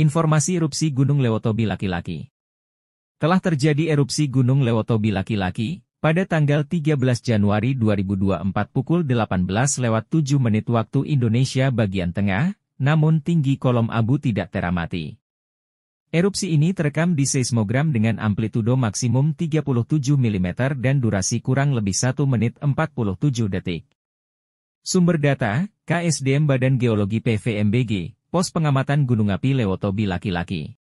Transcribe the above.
Informasi erupsi Gunung Lewotobi laki-laki. Telah terjadi erupsi Gunung Lewotobi laki-laki pada tanggal 13 Januari 2024 pukul 18 lewat 7 menit waktu Indonesia bagian tengah, namun tinggi kolom abu tidak teramati. Erupsi ini terekam di seismogram dengan amplitudo maksimum 37 mm dan durasi kurang lebih 1 menit 47 detik. Sumber data, KSDM Badan Geologi PVMBG, Pos Pengamatan Gunung Api Leotobi Laki-Laki